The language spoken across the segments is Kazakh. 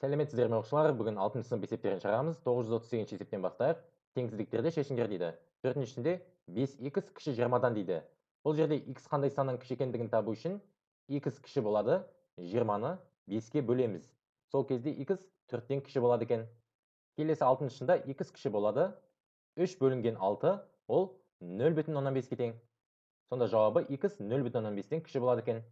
сәлеметсіздер ме оқушылар бүгін алтыншы сынып есептерін шығарамыз тоғыз жүз отыз сегізінші есептен бастайық теңсіздіктерді шешіңдер дейді төртінші ішінде бес икс кіші жиырмадан дейді бұл жерде икс қандай санның кіші екендігін табу үшін икс кіші болады жиырманы беске бөлеміз сол кезде икс төрттен кіші болады екен келесі алтыншы шында икс кіші болады үш бөлінген алты ол нөл бүтін оннан беске тең сонда жауабы икс нөл бүтін оннан бестен кіші болады екен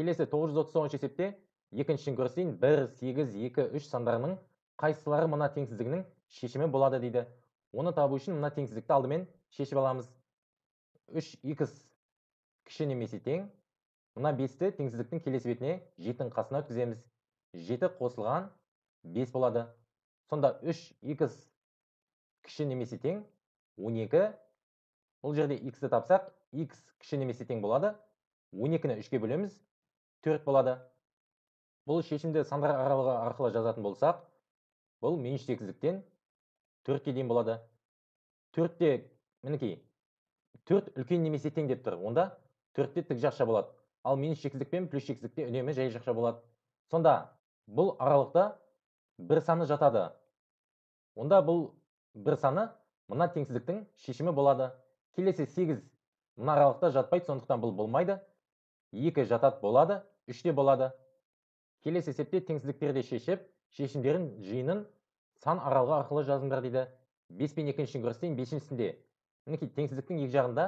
келесі тоғыз жүз отыз тоғызыншы есепте екіншісін көрсетейін бір сегіз екі үш сандарының қайсылары мына теңсіздігінің шешімі болады дейді оны табу үшін мына теңсіздікті мен шешіп аламыз 3x кіші немесе тең мына 5-ті теңсіздіктің келесі бетіне 7-нің қасына өткіземіз 7 қосылған 5 болады сонда 3x кіші немесе 12 бұл жерде x-ті тапсақ x болады 12-ні 3-ке бөлеміз 4 болады бұл шешімді сандар аралығы арқылы жазатын болсақ бұл сегіздіктен төртке дейін болады төртте мінекей төрт үлкен немесе тең деп тұр онда төртте тік жақша болады ал минус шексіздік пен плюс шексіздікте үнемі жай жақша болады сонда бұл аралықта бір саны жатады онда бұл бір саны мына теңсіздіктің шешімі болады келесі сегіз мына аралықта жатпайды сондықтан бұл болмайды екі жатады болады үште болады келесі есепте теңсіздіктерді шешіп шешімдерін жиынын сан аралығы арқылы жазыңдар дейді бес пен екінші көрсетейін бесіншісінде мінекей теңсіздіктің екі жағында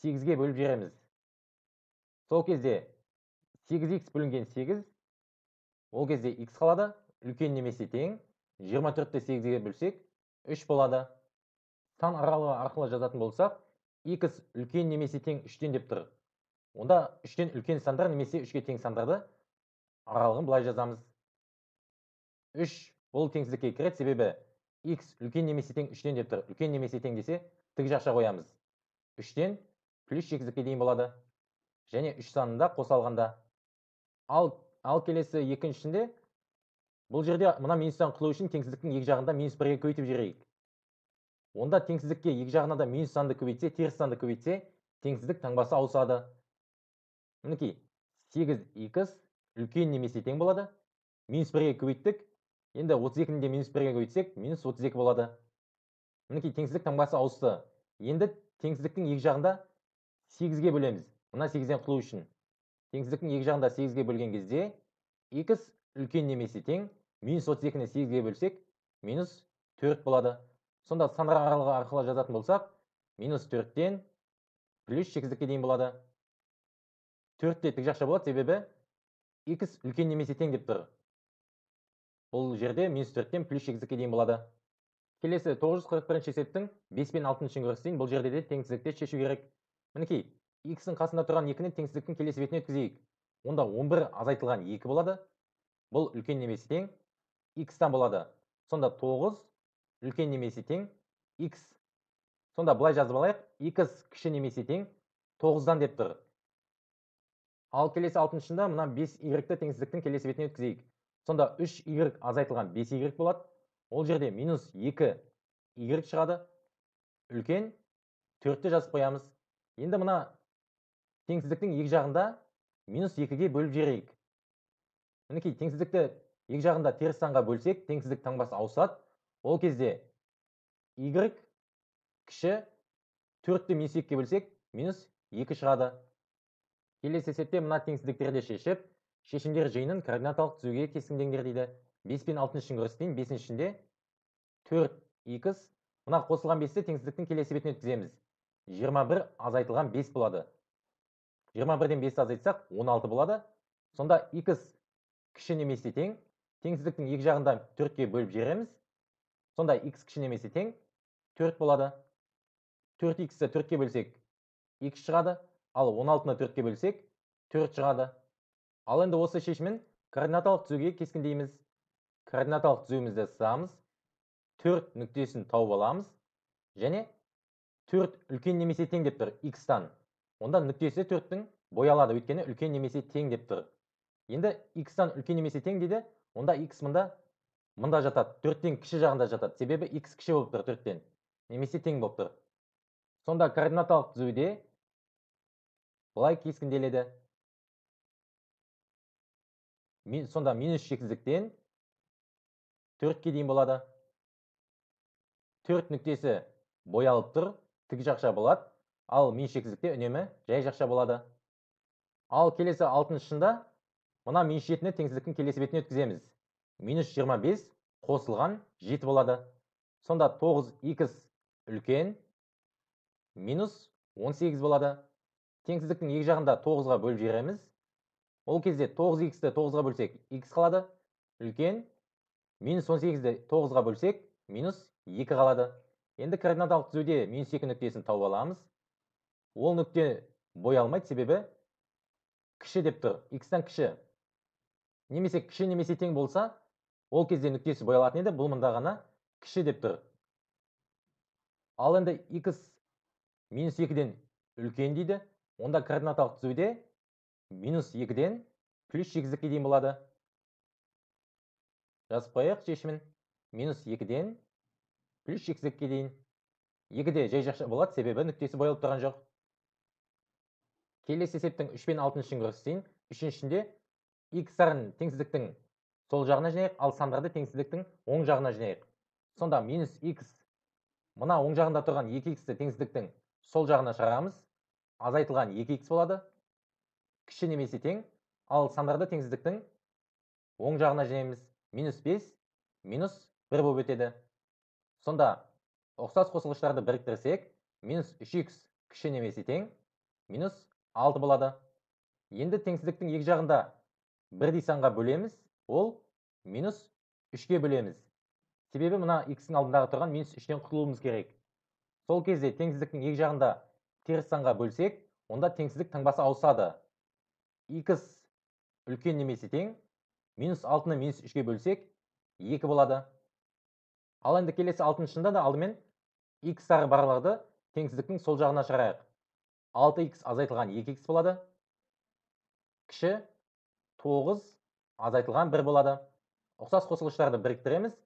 сегізге бөліп жібереміз сол кезде 8 x бөлінген 8 ол кезде x қалады үлкен немесе тең 24-ті 8-ге бөлсек 3 болады сан аралығы арқылы жазатын болсақ x үлкен немесе тең үштен деп тұр онда үштен үлкен сандар немесе үшке тең сандарды аралығын былай жазамыз 3 бұл теңсіздікке кіреді себебі x үлкен немесе тең үштен деп тұр үлкен немесе тең десе тік жақша қоямыз үштен плюс сегіздікке дейін болады және үш санында қосалғанда ал ал келесі екіншісінде бұл жерде мына минустан құтылу үшін теңсіздіктің екі жағында минус бірге көбейтіп жіберейік онда теңсіздікке екі жағына да минус санды көбейтсе теріс санды көбейтсе теңсіздік таңбасы ауысады мінекей сегіз икс үлкен немесе тең болады минус бірге көбейттік енді 32-ні де минус бірге көбейтсек минус 32 болады мінекей теңсіздік таңбасы ауысты енді теңсіздіктің екі жағында 8-ге бөлеміз мына 8-ден құлу үшін теңсіздіктің екі жағында 8-ге бөлген кезде x үлкен немесе тең минус 32-ні 8-ге бөлсек минус 4 болады сонда сандар аралығы арқылы жазатын болсақ минус 4-тен плюс 8 дейін болады 4 те тік жақша болады себебі x үлкен немесе тең деп тұр бұл жерде минус төрттен плюс сегізге дейін болады келесі 941 есептің 5 пен 6 көрсетейін бұл жерде де теңсіздікте шешу керек мінекей x-тің қасында тұрған екіні теңсіздіктің келесі бетіне өткізейік онда 11 азайтылған 2 болады бұл үлкен немесе тең x-тан болады сонда 9 үлкен немесе тең x сонда былай жазып алайық x кіші немесе тең 9 деп тұр ал келесі алтыншында мына бес игректі теңсіздіктің келесі бетіне өткізейік сонда үш игрек азайтылған бес игрек болады ол жерде минус екі игрек шығады үлкен төртті жазып қоямыз енді мына теңсіздіктің екі жағында минус екіге бөліп жіберейік мінекей теңсіздікті екі жағында теріс санға бөлсек теңсіздік таңбасы ауысады ол кезде игрек кіші төртті минус екіге бөлсек минус екі шығады келесі есепте мына теңсіздіктерді шешіп шешімдер жиынын координаталық түзуге кескіндеңдер дейді бес пен алтыншы көрсетейін ішінде төрт икс мына қосылған бесті теңсіздіктің келесі бетіне өткіземіз жиырма бір азайтылған бес болады жиырма бірден бесті азайтсақ он алты болады сонда икс кіші немесе тең теңсіздіктің екі жағында төртке бөліп жібереміз сонда икс кіші немесе тең төрт болады төрт иксті төртке бөлсек икс шығады ал он алтыны төртке бөлсек төрт шығады ал енді осы шешімін координаталық түзуге кескіндейміз координаталық түзуімізді сызамыз төрт нүктесін тауып аламыз және төрт үлкен немесе тең деп тұр x-тан онда нүктесі төрттің боялады өйткені үлкен немесе тең деп тұр енді x-тан үлкен немесе тең дейді онда x мында мында жатады төрттен кіші жағында жатады себебі x кіші болып тұр төрттен немесе тең болып тұр сонда координаталық түзуде былай кескінделеді Мен, сонда минус шексіздіктен төртке дейін болады төрт нүктесі боялып тұр тік жақша болады ал минус шексіздікте үнемі жай жақша болады ал келесі алтын шында мына минус жетіні теңсіздіктің келесі бетіне өткіземіз минус 25 қосылған 7 болады сонда 9 x үлкен минус 18 болады теңсіздіктің екі жағында тоғызға бөліп жібереміз ол кезде тоғыз иксті тоғызға бөлсек икс қалады үлкен минус он сегізді тоғызға бөлсек минус екі қалады енді координаталық түзуде минус екі нүктесін тауып аламыз ол нүкте боялмайды себебі кіші деп тұр икстан кіші немесе кіші немесе тең болса ол кезде нүктесі боялатын еді бұл мында ғана кіші деп тұр ал енді x минус екіден үлкен дейді онда координаталық түзуде минус 2-ден плюс 8-ке дейін болады. Жасып қойық шешімін. Минус 2-ден плюс 8-ке дейін. 2-де жай жақшы болады, себебі нүктесі бойылып тұрған жоқ. Келесі есептің 3 пен 6-ын үшін көрсетейін. 3-ін x арын теңсіздіктің сол жағына жинайық, ал сандарды теңсіздіктің оң жағына жинайық. Сонда минус x мына оң жағында тұрған 2x-ті теңсіздіктің сол жағына шығарамыз азайтылған 2 x болады кіші немесе тең ал сандарды теңсіздіктің оң жағына жинаймыз минус 5 минус 1 болып өтеді сонда ұқсас қосылғыштарды біріктірсек минус 3 X кіші немесе тең минус 6 болады енді теңсіздіктің екі жағында бірдей санға бөлеміз ол минус 3-ке бөлеміз себебі мына x-тің алдындағы тұрған минус 3 құтылуымыз керек сол кезде теңсіздіктің екі жағында теріс санға бөлсек онда теңсіздік таңбасы ауысады x үлкен немесе тең минус алтыны минус үшке бөлсек екі болады ал енді келесі алтыншында да алдымен x сары барларды теңсіздіктің сол жағына шығарайық 6x азайтылған 2x болады кіші тоғыз азайтылған бір болады ұқсас қосылғыштарды біріктіреміз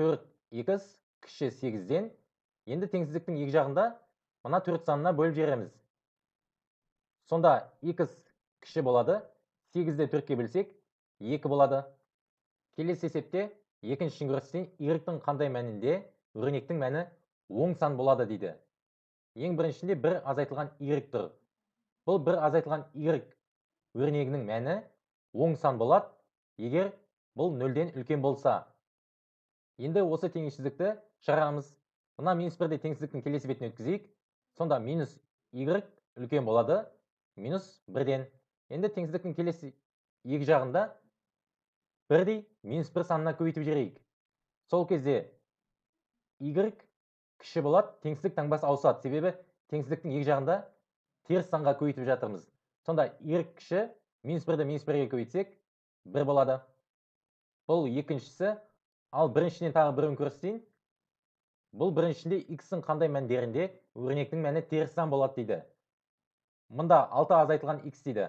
4 2 кіші 8-ден енді теңсіздіктің екі жағында мына төрт санына бөліп жібереміз сонда x кіші болады сегізді төртке бөлсек екі болады келесі есепте екінші шүңгірістен иіріктің қандай мәнінде өрнектің мәні оң сан болады дейді ең біріншінде бір азайтылған y тұр бұл бір азайтылған y өрнегінің мәні оң сан болады егер бұл нөлден үлкен болса енді осы теңсіздікті шығарамыз мына минус бірдей теңсіздіктің келесі бетіне өткізейік сонда минус y үлкен болады минус бірден енді теңсіздіктің келесі екі жағында бірдей минус бір санына көбейтіп жіберейік сол кезде y кіші болады теңсіздік таңбасы ауысады себебі теңсіздіктің екі жағында теріс санға көбейтіп жатырмыз сонда y кіші минус бірді минус бірге көбейтсек бір болады бұл екіншісі ал біріншіден тағы бірін көрсетейін бұл біріншінде x қандай мәндерінде өрнектің мәні теріс сан болады дейді Мұнда 6 азайтылған x дейді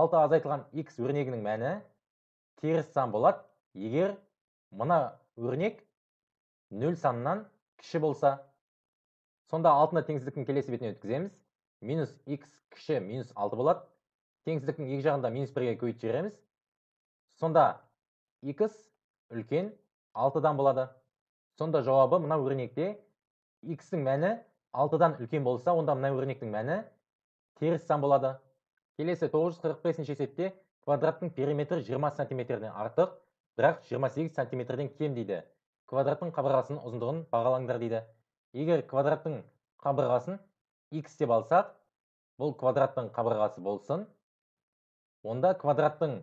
6 азайтылған x өрнегінің мәні теріс сан болады егер мына өрнек 0 санынан кіші болса сонда алтыны теңсіздіктің келесі бетіне өткіземіз минус x кіші минус 6 болады теңсіздіктің екі жағында минус бірге көбейтіп жібереміз сонда x үлкен 6-дан болады сонда жауабы мына өрнекте x-тің мәні алтыдан үлкен болса онда мына өрнектің мәні теріс сан болады келесі 945 есепте квадраттың периметрі 20 сантиметрден артық бірақ 28 сантиметрден кем дейді квадраттың қабырғасының ұзындығын бағалаңдар дейді егер квадраттың қабырғасын x деп алсақ бұл квадраттың қабырғасы болсын онда квадраттың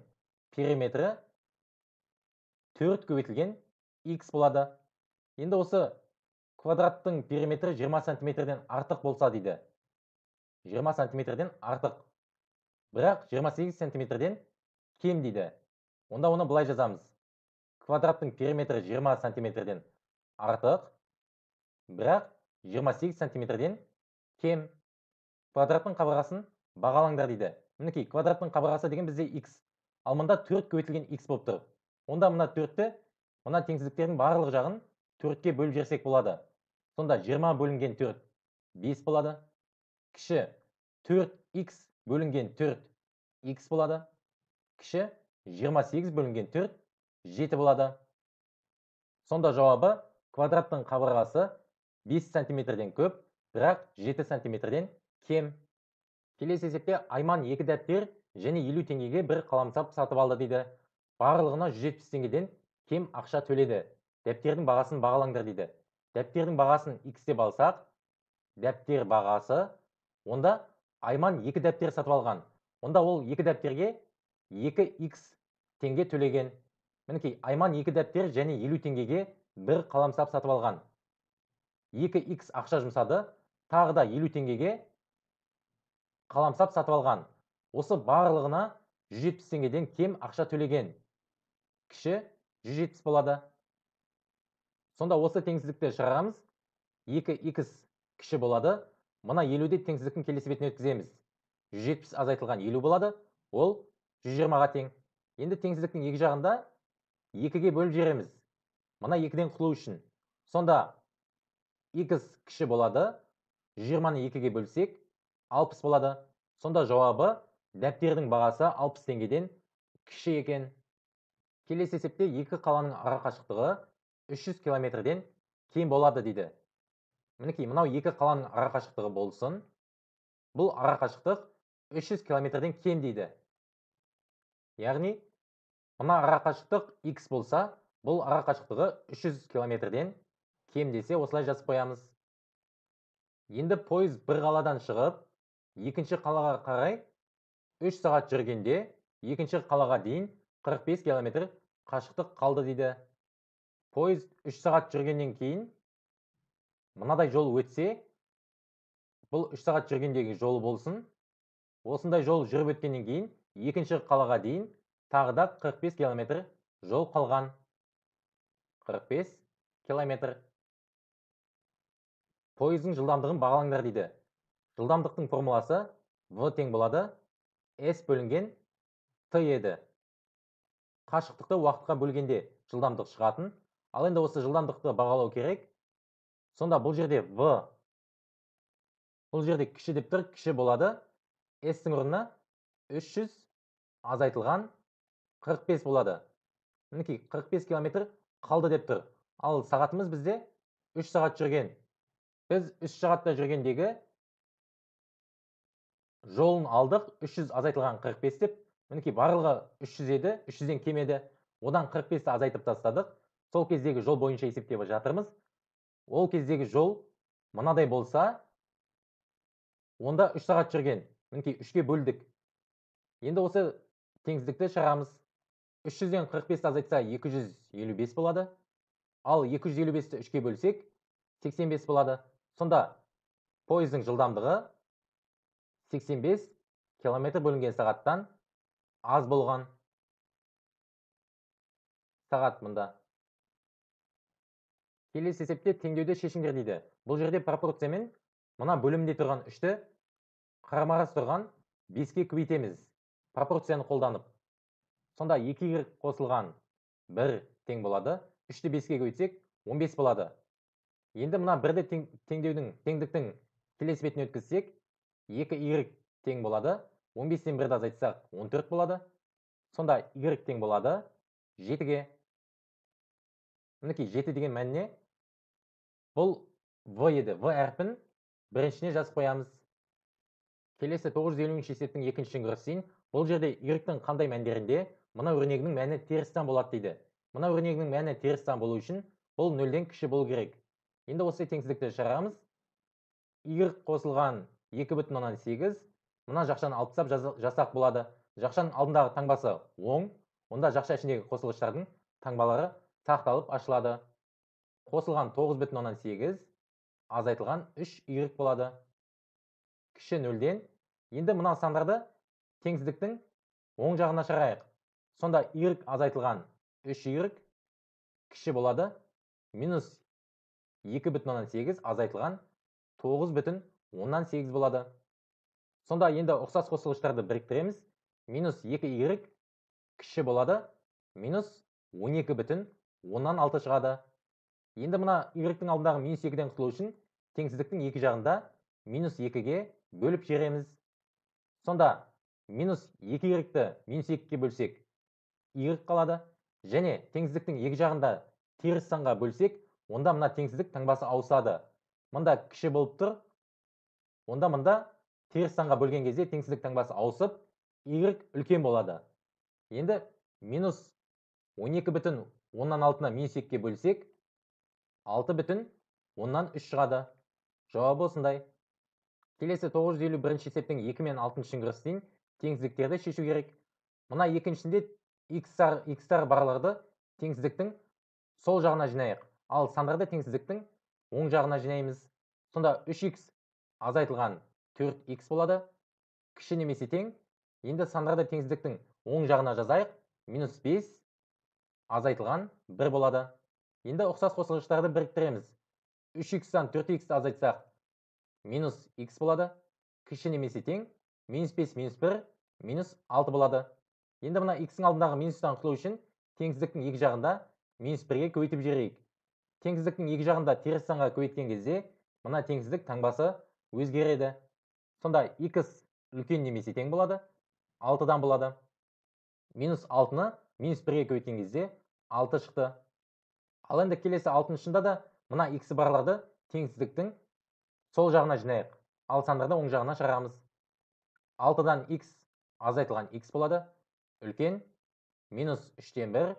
периметрі 4 көбейтілген x болады енді осы квадраттың периметрі 20 сантиметрден артық болса дейді 20 сантиметрден артық бірақ 28 сантиметрден кем дейді онда оны былай жазамыз квадраттың периметрі 20 сантиметрден артық бірақ 28 сантиметрден кем квадраттың қабырғасын бағалаңдар дейді мінекей квадраттың қабырғасы деген бізде x ал мында төрт көбейтілген x болып тұр онда мына төртті мына теңсіздіктердің барлық жағын төртке бөліп жіберсек болады сонда 20 бөлінген 4 5 болады кіші 4x бөлінген 4x болады кіші 28 бөлінген 4 7 болады сонда жауабы квадраттың қабырғасы 5 сантиметрден көп бірақ 7 сантиметрден кем келесі есепте айман екі дәптер және 50 теңгеге бір қаламсап сатып алды дейді барлығына 170 теңгеден кем ақша төледі дәптердің бағасын бағалаңдар дейді дәптердің бағасын x деп алсақ дәптер бағасы онда айман екі дәптер сатып алған онда ол екі дәптерге 2x теңге төлеген мінекей айман екі дәптер және елу теңгеге бір қаламсап сатып алған 2x ақша жұмсады тағы да елу теңгеге қаламсап сатып алған осы барлығына 170 теңгеден кем ақша төлеген кіші 170 болады сонда осы теңсіздікті шығарамыз екі икс кіші болады мына елуді теңсіздіктің келесі бетіне өткіземіз 170 азайтылған елу болады ол 120-ға тең енді теңсіздіктің екі жағында екіге бөліп жібереміз мына екіден құтылу үшін сонда икс кіші болады 20-ны екіге бөлсек 60 болады сонда жауабы дәптердің бағасы 60 теңгеден кіші екен келесі есепте екі қаланың арақашықтығы 300 километрден кем болады дейді мінекей мынау екі қаланың арақашықтығы болсын бұл арақашықтық 300 километрден кем дейді яғни мына арақашықтық x болса бұл арақашықтығы 300 километрден кем десе осылай жазып қоямыз енді пойыз бір қаладан шығып екінші қалаға қарай 3 сағат жүргенде екінші қалаға дейін 45 километр қашықтық қалды дейді пойыз үш сағат жүргеннен кейін мынадай жол өтсе бұл үш сағат жүргендегі жолы болсын осындай жол жүріп өткеннен кейін екінші қалаға дейін тағы да 45 километр жол қалған 45 километр пойыздың жылдамдығын бағалаңдар дейді жылдамдықтың формуласы в тең болады S бөлінген т еді қашықтықты уақытқа бөлгенде жылдамдық шығатын ал енді осы жылдамдықты бағалау керек сонда бұл жерде в бұл жерде кіші деп тұр кіші болады с-тің орнына 300 азайтылған 45 болады мінекей 45 километр қалды деп тұр ал сағатымыз бізде 3 сағат жүрген біз 3 сағатта жүргендегі жолын алдық 300 азайтылған 45 деп мінекей барлығы 300 еді 300-ден кем еді одан 45-ті азайтып тастадық сол кездегі жол бойынша есептеп жатырмыз ол кездегі жол мынадай болса онда үш сағат жүрген мінекей үшке бөлдік енді осы теңсіздікті шығарамыз үш жүзден қырық бесті азайтса екі жүз елу бес болады ал екі жүз елу бесті үшке бөлсек сексен бес болады сонда пойыздың жылдамдығы 85 километр бөлінген сағаттан аз болған сағат мында келесі есепте теңдеуде шешіңдер дейді бұл жерде пропорциямен мына бөлімде тұрған үшті қарама қарсы тұрған беске көбейтеміз пропорцияны қолданып сонда екі y қосылған бір тең болады үшті беске көбейтсек он бес болады енді мына бірді теңдеудің теңдіктің келесі бетіне өткізсек екі y тең болады 15-тен бірді азайтсақ 14 болады сонда y тең болады жетіге мінекей жеті деген мәніне бұл в еді в әрпін біріншіне жазып қоямыз келесі жүз елуінші есептің екінші көрсетейін бұл жерде үйректің қандай мәндерінде мына өрнегінің мәні теріс сан болады дейді мына өрнегінің мәні теріс сан болу үшін бұл нөлден кіші болу керек енді осы теңсіздікті шығарамыз y қосылған сегіз мына жақшаны алып тастап жазсақ болады жақшаның алдындағы таңбасы оң онда жақша ішіндегі қосылғыштардың таңбалары тақталып ашылады қосылған 9 бүтін онан сегіз азайтылған 3 үйрік болады кіші нөлден енді мына сандарды теңсіздіктің оң жағына шығарайық сонда үйрік азайтылған 3 үйрік кіші болады минус 2 бүтін онан сегіз азайтылған 9 бүтін онан сегіз болады сонда енді ұқсас қосылғыштарды біріктіреміз минус 2 үйрік кіші болады минус 12 бүтін оннан алты шығады енді мына игректің алдындағы минус екіден құтылу үшін теңсіздіктің екі жағында минус екіге бөліп жібереміз сонда минус екі y минус екіге бөлсек y қалады және теңсіздіктің екі жағында теріс санға бөлсек онда мына теңсіздік таңбасы ауысады мында кіші болып тұр онда мында теріс санға бөлген кезде теңсіздік таңбасы ауысып y үлкен болады енді минус екі бүтін оннан алтыны меншікке бөлсек алты бүтін оннан үш шығады жауабы осындай келесі бірінші есептің екі мен 6 кірістейін теңсіздіктерді шешу керек мына екіншінде икстар икстар барларды теңсіздіктің сол жағына жинайық ал сандарды теңсіздіктің оң жағына жинаймыз сонда 3x азайтылған 4x болады кіші немесе тең енді сандарды теңсіздіктің оң жағына жазайық минус 5 азайтылған 1 болады енді ұқсас қосылғыштарды біріктіреміз 3x-тан 4x-ті азайтсақ минус x болады кіші немесе тең минус 5 минус 1 минус 6 болады енді мына x-тің алдындағы минустан құтылу үшін теңсіздіктің екі жағында минус 1-ге көбейтіп жіберейік теңсіздіктің екі жағында теріс санға көбейткен кезде мына теңсіздік таңбасы өзгереді сонда x үлкен немесе тең болады 6-дан болады 6-ны минус бірге көбейткен кезде алты шықты ал енді келесі алтыншында да мына X барларды теңсіздіктің сол жағына жинайық ал сандарды оң жағына шығарамыз алтыдан x азайтылған x болады үлкен минус үштен бір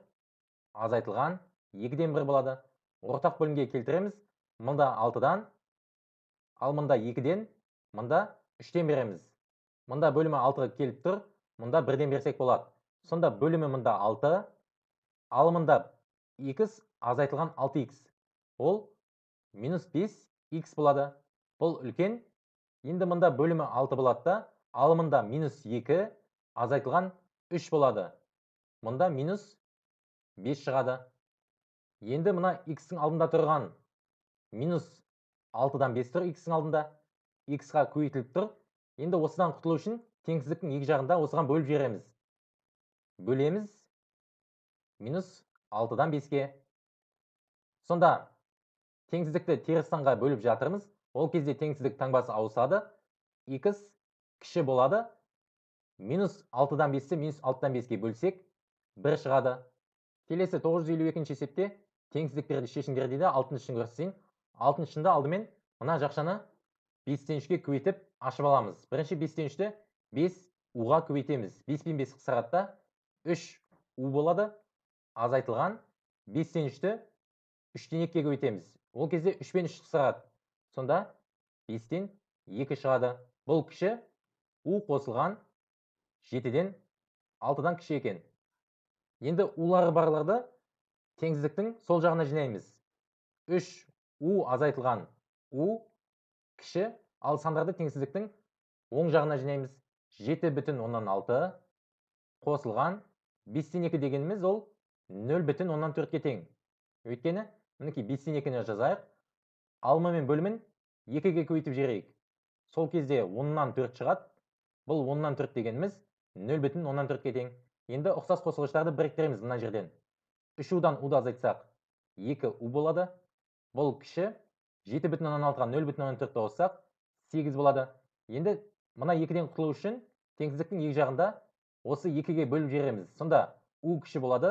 азайтылған екіден бір болады ортақ бөлімге келтіреміз мында алтыдан ал мында екіден мында үштен береміз мында бөлімі алтыға келіп тұр мында бірден берсек болады сонда бөлімі мында 6 ал мында x азайтылған 6x ол минус 5x болады бұл үлкен енді мында бөлімі 6 болады да ал мында минус 2 азайтылған 3 болады мұнда минус 5 шығады енді мына x-тің алдында тұрған минус 6-дан 5 тұр x-тің алдында x-ға көйтіліп тұр енді осыдан құтылу үшін теңсіздіктің екі жағында осыған бөліп жібереміз бөлеміз минус 6-дан 5 ке Сонда теңсіздікті теріс бөліп жатырмыз. Ол кезде теңсіздік таңбасы ауысады. X кіші болады. Минус 6-дан 5-ті минус 6-дан 5-ге бөлсек, 1 шығады. Келесі 952-ші есепте теңсіздіктерді шешіңдер дейді. 6-шыны көрсін. 6-шында алдымен мына жақшаны 5-тен үшке ке ашып аламыз. Бірінші 5-тен үшті 5 уға көбейтеміз. 5 пен 5 қысқаратта Үш у болады азайтылған бестен тен үштен екіге көбейтеміз ол кезде үш пен үш шығады сонда бестен екі шығады бұл кіші у қосылған жетіден алтыдан кіші екен енді улары барларды теңсіздіктің сол жағына жинаймыз Үш у азайтылған у кіші ал сандарды теңсіздіктің оң жағына жинаймыз жеті бүтін оннан алты қосылған бестен екі дегеніміз ол нөл бүтін оннан төртке тең өйткені мінекей бестен екіні жазайық алма мен бөлімін екіге көбейтіп жіберейік сол кезде оннан төрт шығады бұл оннан төрт дегеніміз нөл бүтін оннан төртке тең енді ұқсас қосылғыштарды біріктіреміз мына жерден үш удан уды азайтсақ екі у болады бұл кіші жеті бүтін оннан алтыға нөл бүтін оннан төртті қоссақ сегіз болады енді мына екіден құтылу үшін теңсіздіктің екі жағында осы екіге бөліп жібереміз сонда у кіші болады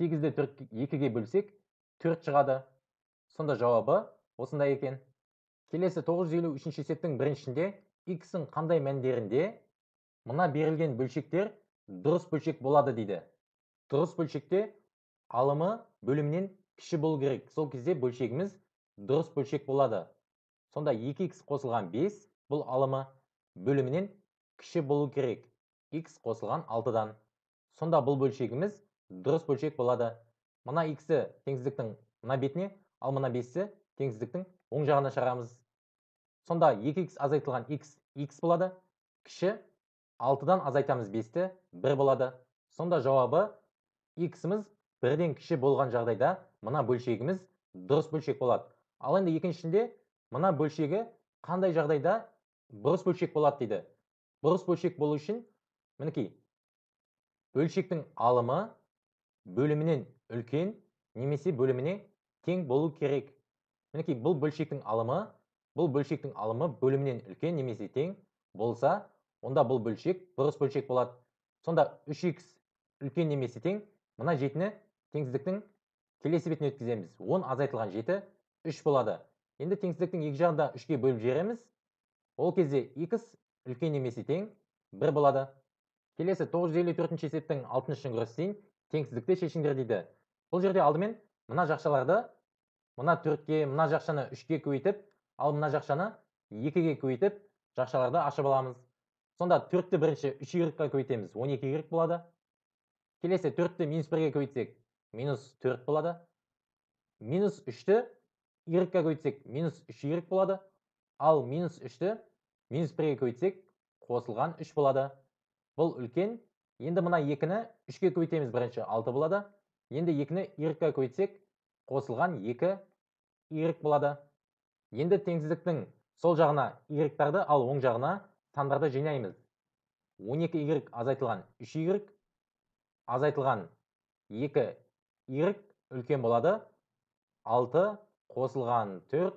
сегізді екіге бөлсек төрт шығады сонда жауабы осындай екен келесі 953 сеттің біріншінде x тің қандай мәндерінде мына берілген бөлшектер дұрыс бөлшек болады дейді дұрыс бөлшекте алымы бөлімнен кіші болу керек сол кезде бөлшегіміз дұрыс бөлшек болады сонда 2x қосылған 5 бұл алымы бөлімінен кіші болу керек x қосылған 6-дан. Сонда бұл бөлшегіміз дұрыс бөлшек болады. Мына x-і теңсіздіктің мына бетіне, ал мына 5-і теңсіздіктің оң жағына шығарамыз. Сонда 2x азайтылған x x болады. Кіші 6-дан азайтамыз 5-ті 1 болады. Сонда жауабы x-іміз ден кіші болған жағдайда мына бөлшегіміз дұрыс бөлшек болады. Ал енді екіншісінде мына бөлшегі қандай жағдайда бұрыс бөлшек болады дейді бұрыс бөлшек болу үшін мінекей бөлшектің алымы бөлімінен үлкен немесе бөліміне тең болу керек мінекей бұл бөлшектің алымы бұл бөлшектің алымы бөлімінен үлкен немесе тең болса онда бұл бөлшек бұрыс бөлшек болады сонда 3x үлкен немесе тең мына жетіні теңсіздіктің келесі бетіне өткіземіз 10 азайтылған жеті 3 болады енді теңсіздіктің екі жағында үшке бөліп жібереміз ол кезде x үлкен немесе тең 1 болады келесі тоғыз жүз елу төртінші есептің алтыншы күресін теңсіздікті шешіңдер дейді бұл жерде алдымен мына жақшаларды мына төртке мына жақшаны үшке көбейтіп ал мына жақшаны екіге көбейтіп жақшаларды ашып аламыз сонда төртті бірінші үш y көбейтеміз он екі y болады келесі төртті минус бірге көбейтсек минус төрт болады минус үшті y көбейтсек минус үш y болады ал минус үшті минус бірге көбейтсек қосылған үш болады бұл үлкен енді мына екіні үшке көбейтеміз бірінші алты болады енді екіні ерікке көйтсек, қосылған екі ерік болады енді теңсіздіктің сол жағына еріктарды, ал оң жағына сандарды жинаймыз 12 ерік азайтылған 3 ерік, азайтылған 2 ерік үлкен болады 6 қосылған 4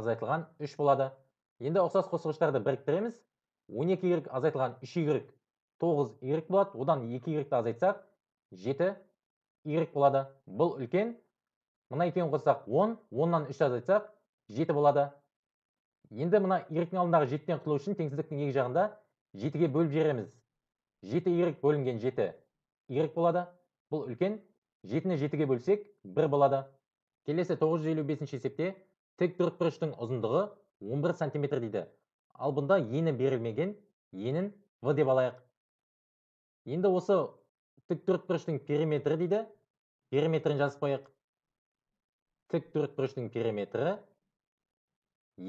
азайтылған 3 болады енді ұқсас қосылғыштарды біріктіреміз 12 иірік азайтылған 3 иірік тоғыз y болады одан екі y азайтсақ жеті y болады бұл үлкен мына екеуін қоссақ он оннан үш азайтсақ жеті болады енді мына y алдындағы жетіден құтылу үшін теңсіздіктің екі жағында жетіге бөліп жібереміз жеті игрек бөлінген жеті y болады бұл үлкен жетіні жетіге бөлсек бір болады келесі тоғыз жүз елу бесінші есепте тік бұрыштың ұзындығы он бір сантиметр дейді ал бұнда ені берілмеген енін в деп алайық енді осы тік төртбұрыштың периметрі дейді периметрін жазып қояйық тік төртбұрыштың периметрі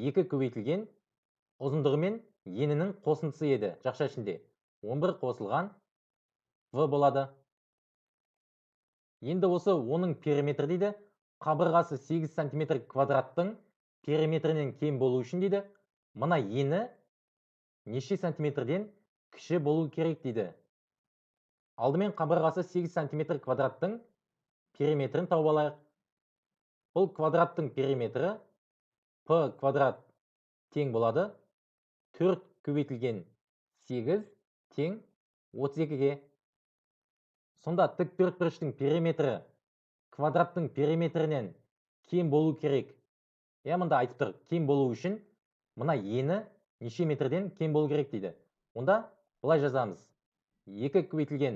екі көбейтілген ұзындығы мен енінің қосындысы еді жақша ішінде 11 қосылған в болады енді осы оның периметрі дейді қабырғасы 8 сантиметр квадраттың периметрінен кем болу үшін дейді мына ені неше сантиметрден кіші болу керек дейді алдымен қабырғасы 8 сантиметр квадраттың периметрін тауып алайық бұл квадраттың периметрі P квадрат тең болады 4 көбейтілген 8 тең 32-ге сонда тік төртбұрыштың периметрі квадраттың периметрінен кем болу керек иә мында айтып тұр кем болу үшін мына ені неше метрден кем болу керек дейді онда былай жазамыз 2 көбейтілген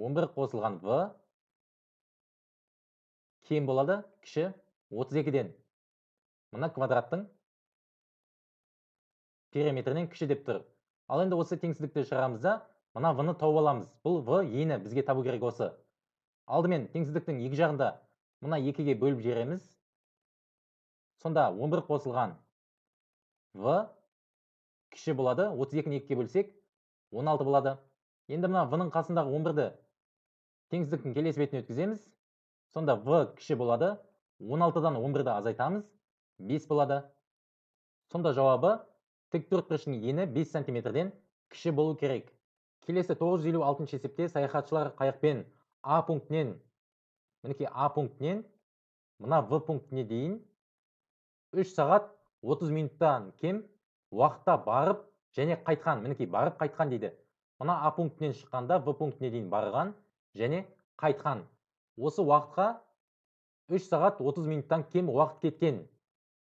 11 қосылған в кем болады кіші 32-ден мына квадраттың периметрінен кіші деп тұр ал енді осы теңсіздікті шығарамыз да мына в-ны тауып аламыз бұл в ені бізге табу керек осы алдымен теңсіздіктің екі жағында мына 2-ге бөліп жібереміз сонда 11 қосылған в кіші болады 32-ні 2-ге бөлсек 16 болады енді мына в-ның қасындағы 11-ді теңсіздіктің келесі бетіне өткіземіз сонда в кіші болады 16-дан 11-ді азайтамыз 5 болады сонда жауабы тік төртбұрыштың ені 5 сантиметрден кіші болу керек келесі 956 есепте саяхатшылар қайықпен а пунктінен мінекей а пунктінен мына в пунктіне дейін 3 сағат 30 минуттан кем уақытта барып және қайтқан мінекей барып қайтқан дейді мына а пунктінен шыққанда в пунктіне дейін барған және қайтқан осы уақытқа 3 сағат 30 минуттан кем уақыт кеткен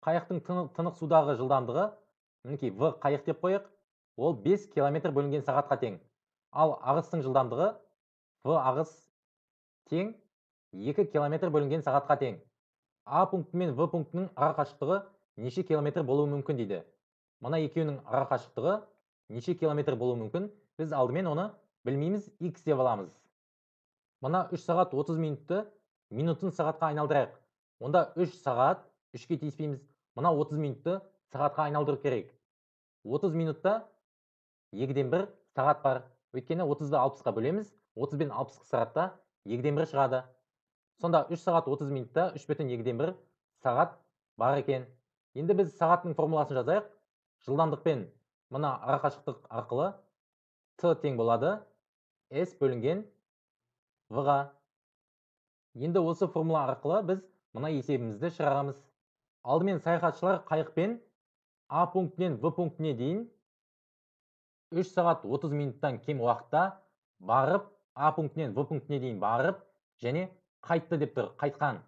қайықтың тынық, тынық судағы жылдамдығы мінекей в қайық деп қояйық ол 5 километр бөлінген сағатқа тең ал ағыстың жылдамдығы в ағыс тең 2 километр бөлінген сағатқа тең а пункті мен в пунктінің арақашықтығы неше километр болуы мүмкін дейді мына екеуінің ара неше километр болуы мүмкін біз алдымен оны білмейміз x деп аламыз мына 3 сағат 30 минутты минутын сағатқа айналдырайық онда 3 сағат 3-ке тиіспейміз мына 30 минутты сағатқа айналдыру керек 30 минутта 2-ден 1 сағат бар өйткені 30-ды 60-қа бөлеміз 30 бен 60 сағатта 2-ден 1 шығады сонда 3 сағат 30 минутта 3 бүтін 2-ден 1 сағат бар екен енді біз сағаттың формуласын жазайық жылдамдықпен мына арақашықтық арқылы т тең болады s бөлінген в ға енді осы формула арқылы біз мына есебімізді шығарамыз алдымен саяхатшылар қайықпен а пунктінен в пунктіне дейін 3 сағат 30 минуттан кем уақытта барып а пунктінен в пунктіне дейін барып және қайтты деп тұр қайтқан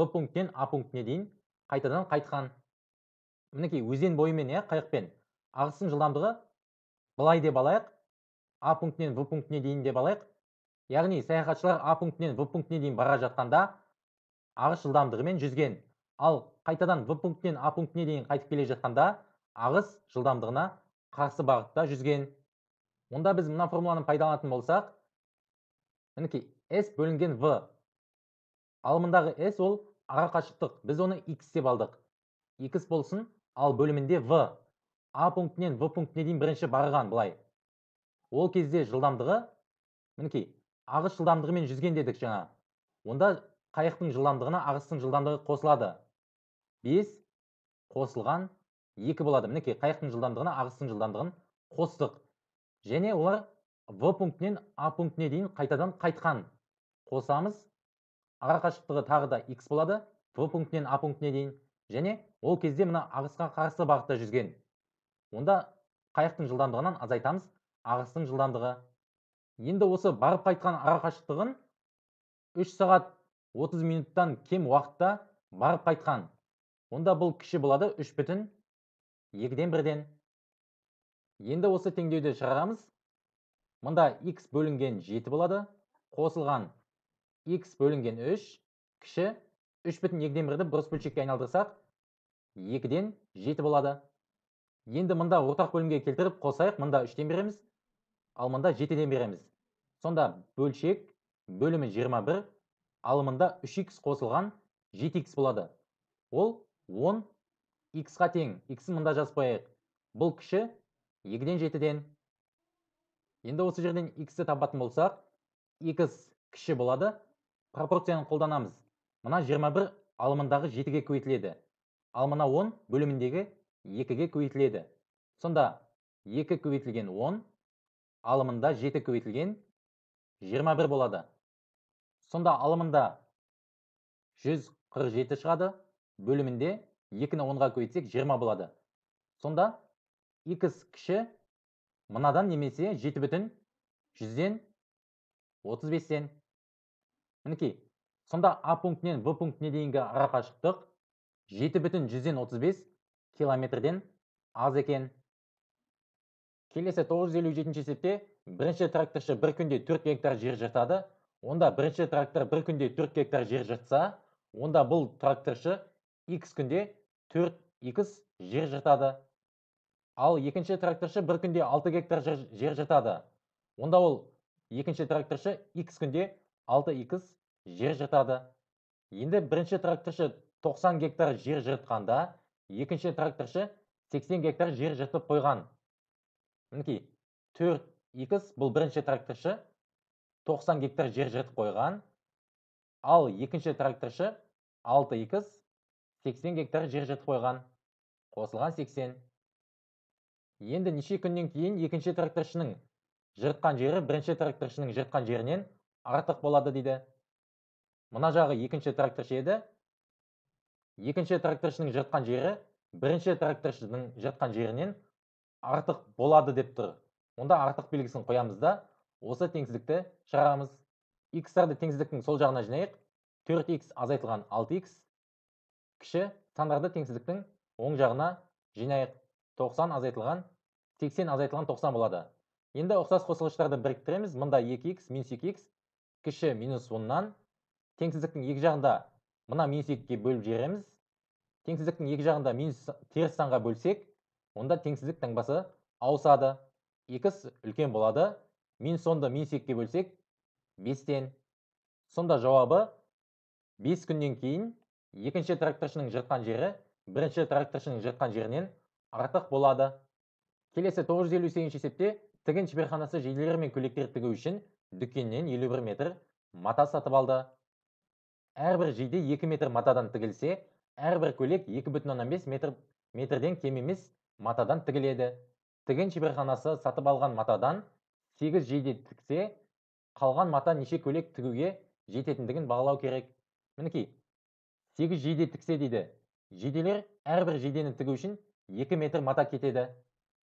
в пунктінен а пунктіне дейін қайтадан қайтқан мінекей өзен бойымен иә қайықпен ағыстың жылдамдығы былай деп алайық а пунктінен в пунктіне дейін деп алайық яғни саяхатшылар а пунктінен в пунктіне дейін бара жатқанда ағыс жылдамдығымен жүзген ал қайтадан в пунктінен а пунктіне дейін қайтып келе жатқанда ағыс жылдамдығына қарсы бағытта жүзген онда біз мына формуланы пайдаланатын болсақ мінекей s бөлінген в ал мындағы s ол ара қашықтық біз оны x деп алдық x болсын ал бөлімінде в а пунктінен в пунктіне дейін бірінші барған былай ол кезде жылдамдығы мінекей ағыс жылдамдығымен жүзген дедік жаңа онда қайықтың жылдамдығына ағыстың жылдамдығы қосылады бес қосылған екі болады мінекей қайықтың жылдамдығына ағыстың жылдамдығын қостық және олар в пунктінен а пунктіне дейін қайтадан қайтқан қосамыз арақашықтығы тағы да x болады в пунктінен а пунктіне дейін және ол кезде мына ағысқа қарсы бағытта жүзген онда қайықтың жылдамдығынан азайтамыз ағыстың жылдамдығы енді осы барып қайтқан ара 3 сағат 30 минуттан кем уақытта барып қайтқан онда бұл кіші болады 3 бүтін екіден бірден енді осы теңдеуді шығарамыз мұнда x бөлінген 7 болады қосылған x бөлінген 3 кіші үш бүтін екіден бірді бұрыс бөлшекке айналдырсақ екіден жеті болады енді мында ортақ бөлімге келтіріп қосайық мында үштен береміз Алымында мында жетіден береміз сонда бөлшек бөлімі 21 алымында 3 x қосылған 7 x болады ол 10 x-қа тең x-ін мында жазбайық бұл кіші 2-ден 7-ден енді осы жерден x-ті табатын болсақ x кіші болады пропорцияны қолданамыз мына 21 алымындағы 7-ге көбейтіледі ал мына 10 бөліміндегі 2-ге көбейтіледі сонда 2 көбейтілген 10 алымында жеті көбейтілген 21 болады сонда алымында 147 шығады бөлімінде 2-ні 10-ға көбейтсек 20 болады сонда x кіші мынадан немесе 7 бүтін жүзден 35-тен мінекей сонда а пунктінен В пунктіне дейінгі арақа шықтық, жеті бүтін жүзден километрден аз екен келесі 957 есепте бірінші тракторшы бір күнде 4 гектар жер жыртады онда бірінші трактор бір күнде 4 гектар жер жыртса онда бұл тракторшы x күнде 4 x жер жыртады ал екінші тракторшы бір күнде 6 гектар жер жыртады онда ол екінші тракторшы x күнде 6 x жер жыртады енді бірінші тракторшы 90 гектар жер жыртқанда екінші тракторшы 80 гектар жер жыртып қойған мінекей төрт икс бұл бірінші тракторшы 90 гектар жер жыртып қойған ал екінші тракторшы 6 икс 80 гектар жер жыртып қойған қосылған 80 енді неше күннен кейін екінші тракторшының жыртқан жері бірінші тракторшының жыртқан жерінен артық болады дейді мына жағы екінші тракторшы еді екінші тракторшының жыртқан жері бірінші тракторшының жыртқан жерінен артық болады деп тұр онда артық белгісін қоямыз да осы теңсіздікті шығарамыз x-тарды теңсіздіктің сол жағына жинайық 4x азайтылған 6x кіші сандарды теңсіздіктің оң жағына жинайық 90 азайтылған 80 азайтылған 90 болады енді ұқсас қосылғыштарды біріктіреміз мында 2x минус 2x кіші минус 10-нан теңсіздіктің екі жағында мына минус 2-ге бөліп жібереміз теңсіздіктің екі жағында минус теріс санға бөлсек онда теңсіздік таңбасы ауысады x үлкен болады мин сонды мин секке бөлсек 5-тен сонда жауабы 5 күннен кейін екінші тракторшының жыртқан жері бірінші тракторшының жыртқан жерінен артық болады келесі 958 есепте тігін шеберханасы жейделер мен көйлектер тігу үшін дүкеннен 51 метр мата сатып алды әрбір жейде 2 метр матадан тігілсе әрбір көйлек 2,5 метр метрден кем емес матадан тігіледі тігін шеберханасы сатып алған матадан 8 жейде тіксе қалған мата неше көлек тігуге жететіндігін бағалау керек мінекей 8 жейде тіксе дейді жейделер әрбір жейдені тігу үшін 2 метр мата кетеді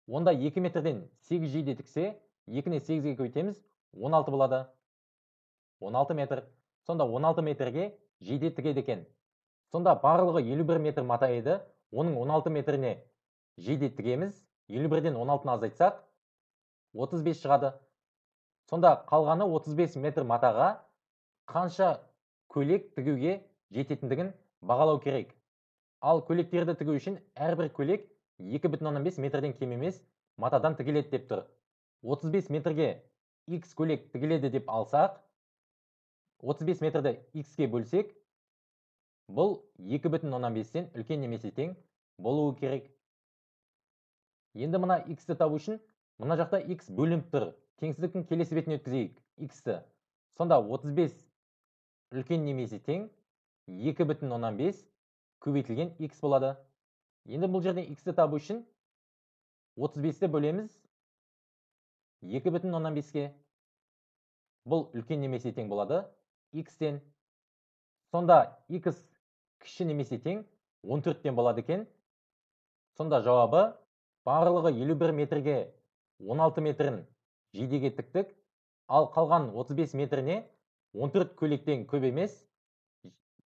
онда 2 метрден 8 жейде тіксе 2-ні 8-ге көйтеміз 16 болады 16 метр сонда 16 метрге жейде тігеді екен сонда барлығы 51 метр мата еді оның 16 метріне тігеміз, 51-ден 16-ны азайтсақ 35 шығады сонда қалғаны 35 метр матаға қанша көлек тігуге жететіндігін бағалау керек ал көлектерді тігу үшін әрбір көлек 2,5 метрден кем емес матадан тігіледі деп тұр 35 метрге x көлек тігіледі деп алсақ 35 метрді x-ке бөлсек бұл 2,5-тен үлкен немесе тең болуы керек енді мына x-ті табу үшін мына жақта x бөлініп тұр теңсіздіктің келесі бетін өткізейік x-ті сонда 35 үлкен немесе тең 2 көбейтілген x болады енді бұл жерден x-ті табу үшін 35-ті бөлеміз 2 ке бұл үлкен немесе тең болады x-тен сонда x кіші немесе тең 14-тен болады екен сонда жауабы барлығы елу бір метрге он алты метрін жейдеге тіктік ал қалған 35 метріне 14 көйлектен көп емес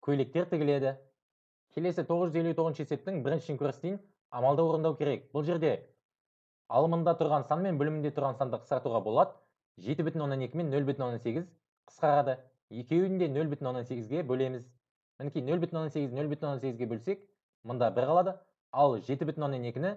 көйлектер тігіледі келесі 959 есептің біріншісін көрсетейін амалды орындау керек бұл жерде алымында тұрған сан мен бөлімінде тұрған санды қысқартуға болады жеті бүтін оннан екі мен нөл бүтін оннан сегіз қысқарады екеуін де нөл бүтін оннан сегізге бөлеміз мінекей нөл бүтін оннан сегіз нөл бүтін оннан сегізге бөлсек мында бір қалады ал жеті бүтін оннан екіні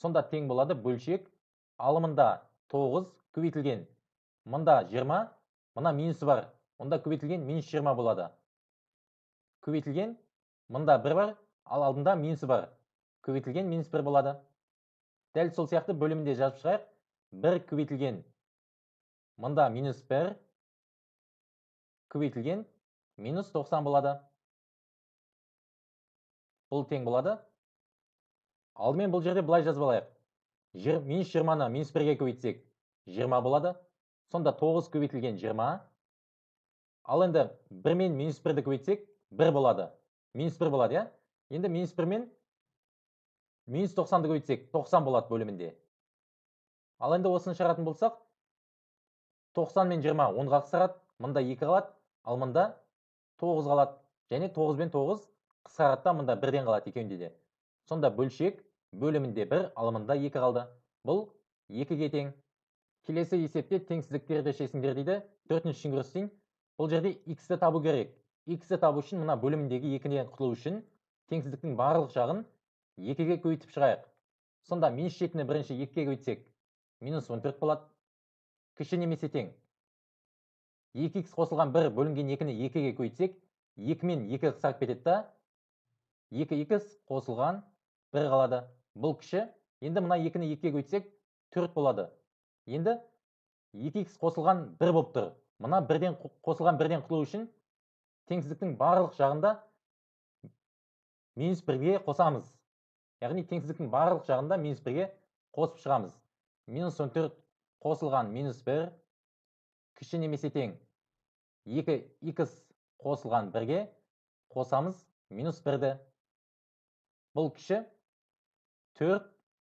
сонда тең болады бөлшек алымында 9 көбейтілген мында 20 мына минусы бар онда көбейтілген минус 20 болады көбейтілген мында 1 бар ал алдында минусы бар көбейтілген минус бір болады дәл сол сияқты бөлімінде жазып шығайық 1 көбейтілген мында минус бір көбейтілген минус 90 болады бұл тең болады алдымен бұл жерде былай жазып алайық минус жиырманы минус бірге көбейтсек жиырма болады сонда тоғыз көбейтілген жиырма ал енді бір мен минус бірді көбейтсек бір болады минус бір болады иә енді минус бір мен минус тоқсанды көбейтсек тоқсан болады бөлімінде ал енді осыны шығаратын болсақ тоқсан мен жиырма онға қысқарады мында екі қалады ал мында тоғыз қалады және тоғыз бен тоғыз қысқарады да мында бірден қалады екеуінде де сонда бөлшек бөлімінде 1 алымында 2 қалды бұл 2-ге тең келесі есепте теңсіздіктерді шешіңдер дейді 4-ші шүңгірстин бұл жерде x ті табу керек x ті табу үшін мына бөлімдегі 2 екіден құтылу үшін теңсіздіктің барлық жағын 2-ге көбейтіп шығайық сонда минус -7-ні бірінші екіге көбейтсек минус -14 болады кіші немесе тең 2 x қосылған 1 бөлінген 2-ні 2-ге көйтсек, 2 мен 2 қысарып кетеді да 2 x қосылған 1 қалады бұл кіші енді мына екіні екіге көйтсек, төрт болады енді екі х қосылған бір болып тұр мына бірден қосылған бірден құтылу үшін теңсіздіктің барлық жағында минус бірге қосамыз яғни теңсіздіктің барлық жағында минус бірге қосып шығамыз минус он төрт қосылған минус бір кіші немесе тең екі икс қосылған бірге қосамыз минус бірді бұл кіші 4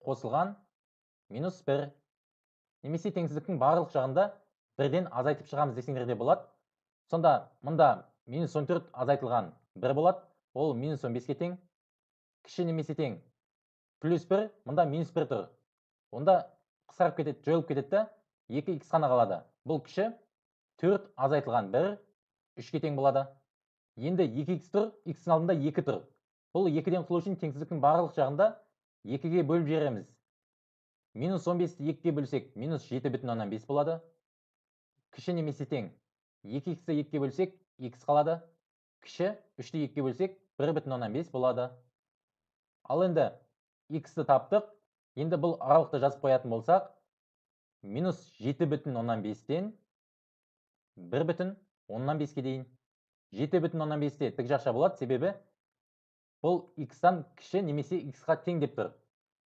қосылған минус 1 немесе теңсіздіктің барлық жағында бірден азайтып шығамыз десеңдер болады сонда мұнда минус 14 азайтылған 1 болады ол минус 15-ке тең кіші немесе тең плюс 1 мұнда минус 1 тұр онда қысарып кетеді жойылып кетеді да 2 x қана қалады бұл кіші 4 азайтылған 1 3-ке тең болады енді 2 x тұр x-тің алдында 2 тұр бұл 2-ден құтылу үшін теңсіздіктің барлық жағында 2-ге бөліп жереміз. Минус 15-ті 2-ге бөлсек, минус 7 бүтін онан 5 болады. Күші немесе тен, 2-ті 2-ге бөлсек, 2-с қалады. Күші 3-ті 2-ге бөлсек, 1 бүтін онан 5 болады. Ал енді, 2-ті таптық. Енді бұл аралықты жазып қойатын болсақ, минус 7 бүтін онан 5-тен, 1 бүтін онан 5-ке дейін. 7 бүтін онан 5-те тік жақша болады, себебі бұл x-тан кіші немесе x-қа тең деп тұр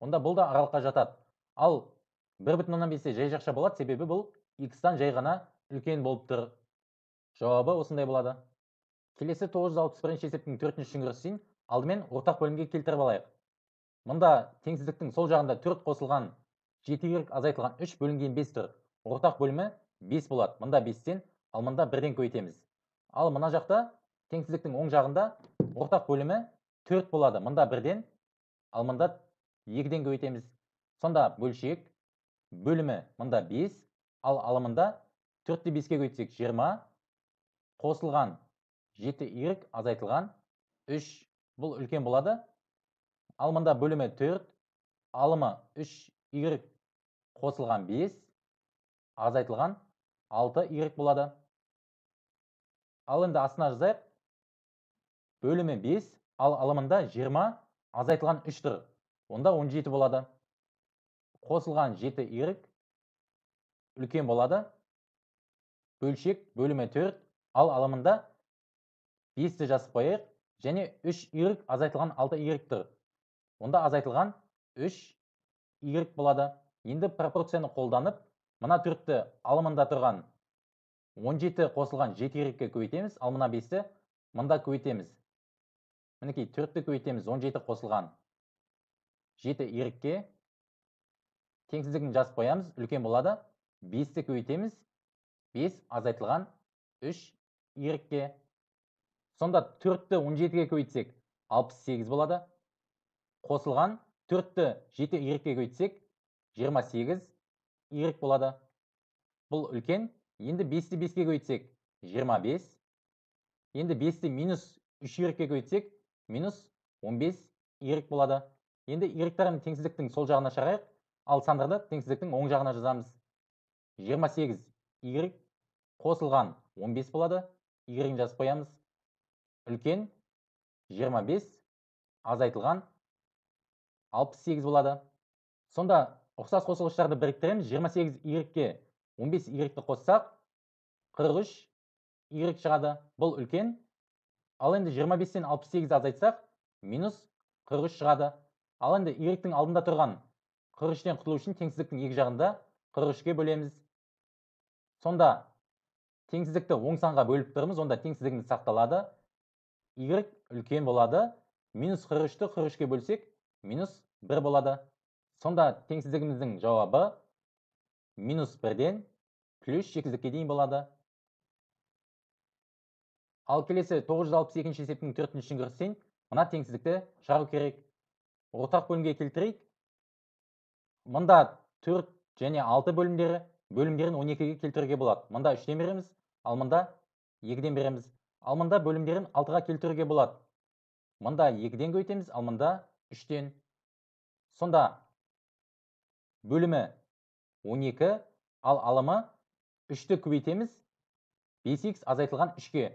онда бұл да аралыққа жатады ал бір бүтін оннан бесте жай жақша болады себебі бұл x-тан жай ғана үлкен болып тұр жауабы осындай болады келесі 961 есептің төртінші шүңгірісін алдымен ортақ бөлімге келтіріп алайық мұнда теңсіздіктің сол жағында 4 қосылған 7-ге азайтылған 3 бөлінген 5 тұр ортақ бөлімі 5 болады мұнда 5-тен ал мұнда бірден көбейтеміз ал мына жақта теңсіздіктің оң жағында ортақ бөлімі төрт болады мында бірден ал 2-ден көбейтеміз сонда бөлшек бөлімі мұнда 5 ал алымында 4-ті 5-ке көйтсек 20 қосылған 7 иірік азайтылған 3 бұл үлкен болады ал мында бөлімі 4 алымы 3 иірік қосылған 5 азайтылған 6 иірік болады ал енді астына жазайық бөлімі 5 ал алымында 20 азайтылған 3 тұр. Онда 17 болады. Қосылған 7 ерік үлкен болады. Бөлшек бөлімі 4, ал алымында 5-ті жасып қояйық және 3 ерік азайтылған 6 ерік тұр. Онда азайтылған 3 ерік болады. Енді пропорцияны қолданып, мына 4-ті алымында тұрған 17 қосылған 7 ерікке көбейтеміз, ал мына 5-ті мында көбейтеміз мінекей төртті көбейтеміз он жеті қосылған жеті ерікке теңсіздігін жазып қоямыз үлкен болады бесті көбейтеміз бес азайтылған үш ерікке сонда төртті он жетіге көбейтсек алпыс сегіз болады қосылған төртті жеті ерікке көбейтсек жиырма сегіз ерік болады бұл үлкен енді бесті беске көбейтсек жиырма бес енді бесті минус үш ерікке көбейтсек минус 15 ерік болады енді еріктерін теңсіздіктің сол жағына шығарайық ал сандарды теңсіздіктің оң жағына жазамыз 28 y қосылған 15 болады y жазып қоямыз үлкен 25 азайтылған 68 болады сонда ұқсас қосылғыштарды біріктіреміз 28 y 15 y қоссақ 43 y шығады бұл үлкен ал енді 25-тен 68-ді азайтсақ минус 43 шығады ал енді иіріктің алдында тұрған 43-тен құтылу үшін теңсіздіктің екі жағында 43-ке бөлеміз сонда теңсіздікті оң санға бөліп тұрмыз онда теңсіздігіміз сақталады y үлкен болады минус 43-ті 43-ке бөлсек минус 1 болады сонда теңсіздігіміздің жауабы минус 1-ден плюс 8 ге дейін болады ал келесі 962 есептің үшін көрсен, мына теңсіздікті шығару керек ортақ бөлімге келтірейік мұнда 4 және 6 бөлімдері бөлімдерін 12-ге келтіруге болады мұнда 3-ден береміз ал мұнда 2-ден береміз ал мұнда бөлімдерін 6-ға келтіруге болады мұнда 2-ден көйтеміз, ал мұнда 3-ден сонда бөлімі 12 ал алымы 3-ті көбейтеміз 5x азайтылған 3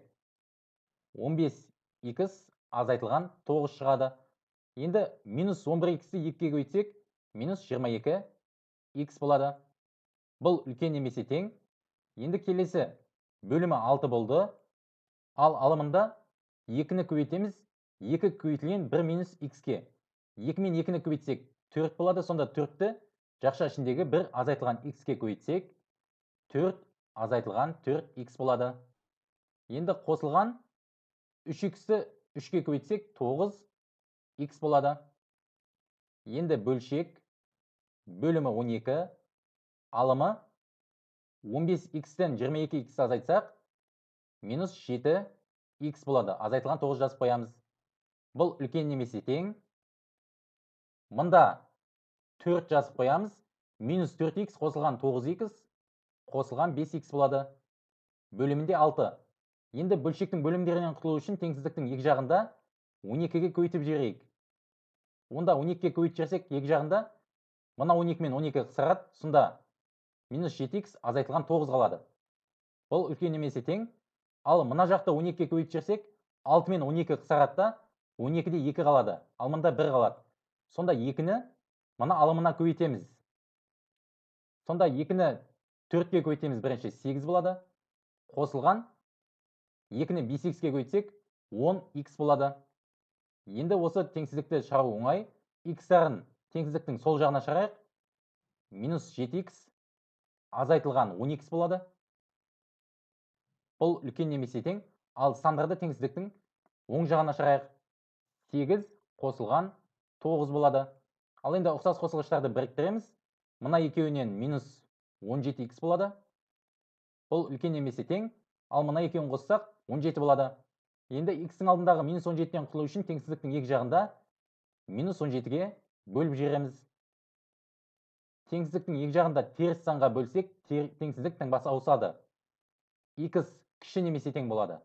15 2x азайтылған 9 шығады. Енді минус 11x-ті 2-ге көйтсек, минус 22x болады. Бұл үлкен немесе тең. Енді келесі бөлімі 6 болды. Ал алымында 2-ні көбейтеміз. 2 көйтілген 1 минус x-ке. 2 мен 2-ні көйтсек, 4 болады. Сонда 4-ті жақша ішіндегі 1 азайтылған x-ке көйтсек, 4 азайтылған 4x болады. Енді қосылған 3x-ті 3-ке көбейтсек 9x болады енді бөлшек бөлімі 12 алымы 15x-тен 22x азайтсақ минус 7x болады азайтылған 9 жазып қоямыз бұл үлкен немесе тең мұнда 4 жазып қоямыз минус 4x қосылған 9x қосылған 5x болады бөлімінде 6 енді бөлшектің бөлімдерінен құтылу үшін теңсіздіктің екі жағында 12-ге көбейтіп жіберейік онда 12-ге көбейтіп жіберсек екі жағында мына 12 мен 12 қысқарады сонда минус 7x азайтылған 9 қалады бұл үлкен немесе тең ал мына жақта 12-ге көбейтіп жіберсек 6 мен 12 қысқарады да 12-де 2 қалады ал мында 1 қалады сонда 2-ні мына алымына көбейтеміз сонда 2-ні 4-ке көбейтеміз бірінші 8 болады қосылған екіні бес x ке көйтсек 10x болады енді осы теңсіздікті шығару оңай x жағын теңсіздіктің сол жағына шығарайық минус 7x азайтылған 10x болады бұл үлкен немесе тең ал сандарды теңсіздіктің оң жағына шығарайық 8 қосылған 9 болады ал енді ұқсас қосылғыштарды біріктіреміз мына екеуінен минус 17x болады бұл үлкен немесе тең ал мына екеуін қоссақ 17 болады енді x-тің алдындағы минус 17-тен құлы үшін теңсіздіктің екі жағында минус 17-ге бөліп жереміз. теңсіздіктің екі жағында теріс санға бөлсек тер, теңсіздік таңбасы ауысады x кіші немесе тең болады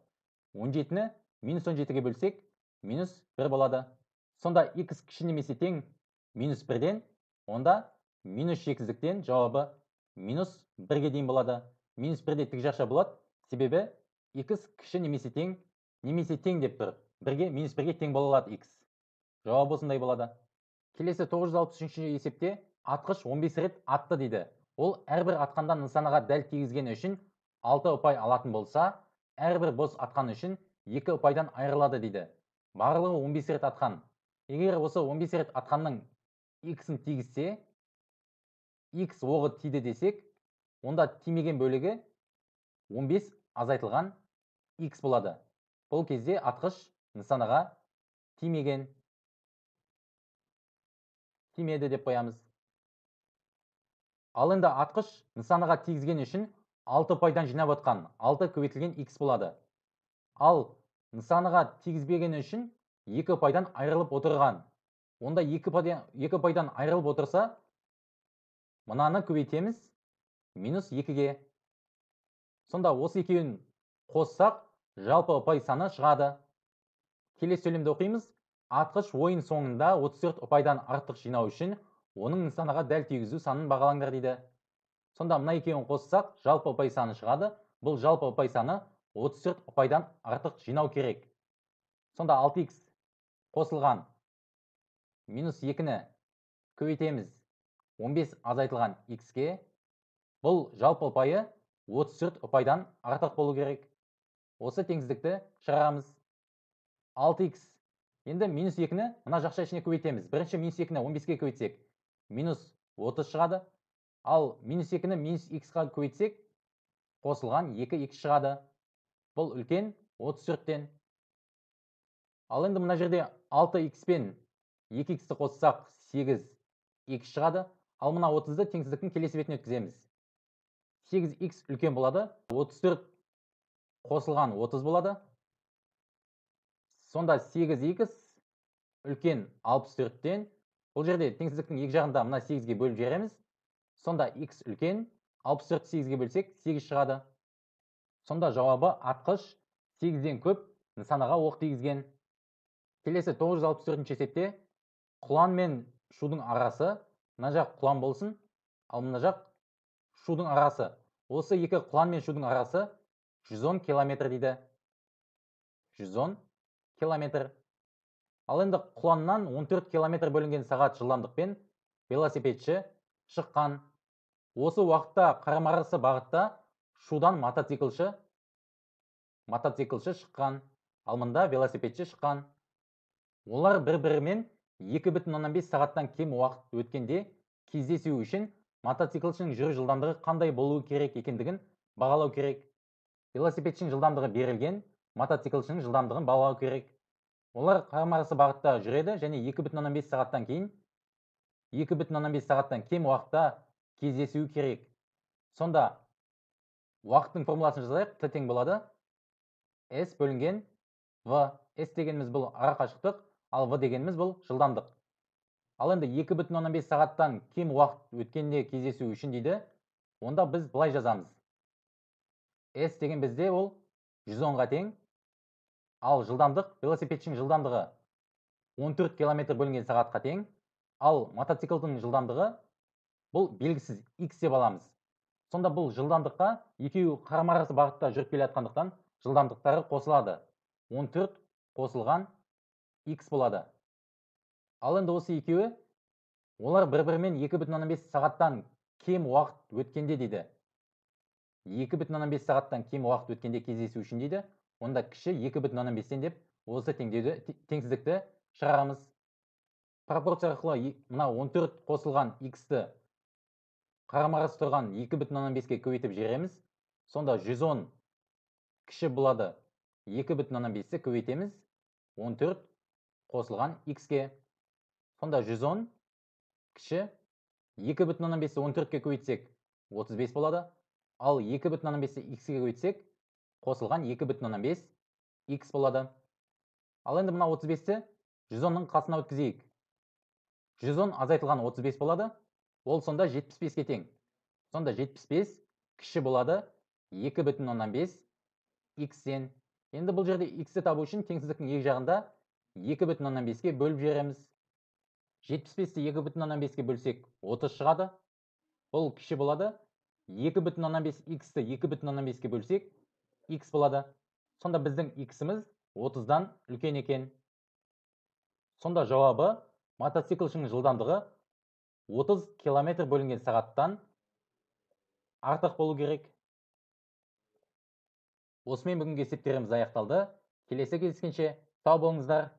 17-ні минус 17-ге бөлсек минус 1 болады сонда x кіші немесе тең минус 1-ден онда минус шексіздіктен жауабы минус 1-ге дейін болады минус 1-де тік жақша болады себебі X кіші немесе тең немесе тең деп тұр бірге минус бірге тең бола алады x жауабы осындай болады келесі 963 есепте атқыш 15 рет атты дейді ол әрбір атқанда нысанаға дәл тигізгені үшін 6 ұпай алатын болса әрбір бос атқан үшін 2 ұпайдан айырылады дейді барлығы 15 рет атқан егер осы 15 рет атқанның x-ін тигізсе x оғы тиді десек онда тимеген бөлігі 15 азайтылған x болады бұл кезде атқыш нысанаға тимеген тимеді деп қоямыз ал енді атқыш нысанаға тигізген үшін 6 пайдан жинап отқан 6 көбейтілген x болады ал нысанаға тигізбегені үшін 2 пайдан айырылып отырған онда 2 пайдан, 2 пайдан айырылып отырса мынаны көбейтеміз минус 2-ге сонда осы екеуін қоссақ жалпы ұпай саны шығады келесі сөйлемді оқимыз атқыш ойын соңында 34 ұпайдан артық жинау үшін оның нысанаға дәл тигізу санын бағалаңдар дейді сонда мына екеуін қоссақ жалпы ұпай саны шығады бұл жалпы ұпай саны 34 ұпайдан артық жинау керек сонда 6x қосылған минус 2-ні көбейтеміз 15 азайтылған x-ке бұл жалпы ұпайы 34 ұпайдан артық болу керек осы теңсіздікті шығарамыз 6x енді минус екіні мына жақша ішіне көбейтеміз бірінші минус екіні 15 ке көбейтсек минус 30 шығады ал минус екіні минус x қа көбейтсек қосылған 2x шығады бұл үлкен 34-тен. ал енді мына жерде 6x пен 2x-ті қоссақ 8x шығады ал мына 30-ды теңсіздіктің келесі бетіне өткіземіз 8x үлкен болады 34 қосылған 30 болады сонда 8 x үлкен 64-тен бұл жерде теңсіздіктің екі жағында мына 8-ге бөліп жібереміз сонда x үлкен 64-ті 8-ге бөлсек 8 шығады сонда жауабы атқыш 8-ден көп нысанаға оқ тигізген келесі 964-ші есепте құлан мен шудың арасы мына жақ құлан болсын ал мына жақ шудың арасы осы екі құлан мен шудың арасы жүз он километр дейді жүз километр ал енді құланнан 14 километр бөлінген сағат жылдамдықпен велосипедші шыққан осы уақытта қарама қарсы бағытта шудан мотоциклші мотоциклші шыққан ал мында велосипедші шыққан олар бір бірімен екі сағаттан кем уақыт өткенде кездесу үшін мотоциклшінің жүру жылдамдығы қандай болуы керек екендігін бағалау керек велосипедшінің жылдамдығы берілген мотоциклшінің жылдамдығын бағалау керек олар қарама қарсы бағытта жүреді және 2,5 сағаттан кейін 2,5 сағаттан кем уақытта кездесуі керек сонда уақыттың формуласын жазайық т тең болады с бөлінген в с дегеніміз бұл арақашықтық ал в дегеніміз бұл жылдамдық ал енді 2,5 сағаттан кем уақыт өткенде кездесу үшін дейді онда біз былай жазамыз s деген бізде ол 110-ға тең ал жылдамдық велосипедшінің жылдамдығы 14 км бөлінген сағатқа тең ал мотоциклдің жылдамдығы бұл белгісіз x деп аламыз сонда бұл жылдамдыққа екеуі қарама қарсы бағытта жүріп келе жатқандықтан жылдамдықтары қосылады 14 қосылған x болады ал енді осы екеуі олар бір бірімен 2,5 сағаттан кем уақыт өткенде дейді екі бүтін оннан бес сағаттан кем уақыт өткенде кездесу үшін дейді онда кіші екі бүтін оннан бестен деп осы теңдеуді теңсіздікті шығарамыз пропорция арқылы мына 14 қосылған x-ті қарама қарсы тұрған екі бүтін оннан беске көбейтіп жібереміз сонда 110 кіші болады екі бүтін оннан бесті көбейтеміз 14 қосылған x-ке сонда 110 кіші екі бүтін оннан бесті он төртке көбейтсек отыз бес болады ал 25 бүтін оннан x-ге қосылған 2.5 бүтін болады ал енді мына 35-ті 110-ның қасына өткізейік 110 азайтылған 35 болады ол сонда 75-ке тең сонда 75 кіші болады 2 бүтін 5 x енді бұл жерде x x-ті табу үшін теңсіздіктің екі жағында 2 бүтін 5-ке бөліп жереміз. 75-ті 2 бүтін 5-ке бөлсек 30 шығады бұл кіші болады екі бүтін оннан бес иксті екі бүтін оннан беске бөлсек икс болады сонда біздің иксіміз отыздан үлкен екен сонда жауабы мотоциклшінің жылдамдығы 30 километр бөлінген сағаттан артық болу керек осымен бүгінгі есептеріміз аяқталды келесі кездескенше сау болыңыздар